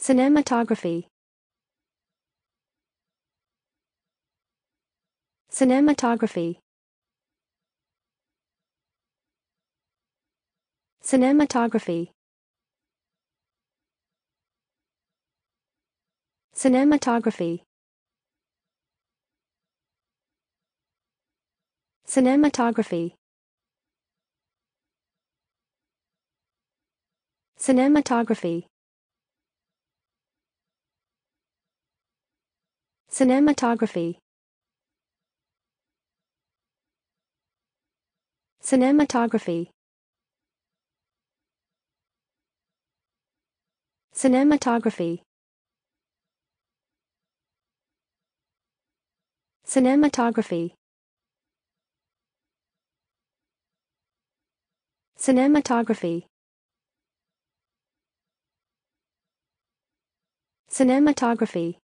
Cinematography Cinematography Cinematography Cinematography Cinematography Cinematography Cinematography Cinematography Cinematography Cinematography Cinematography Cinematography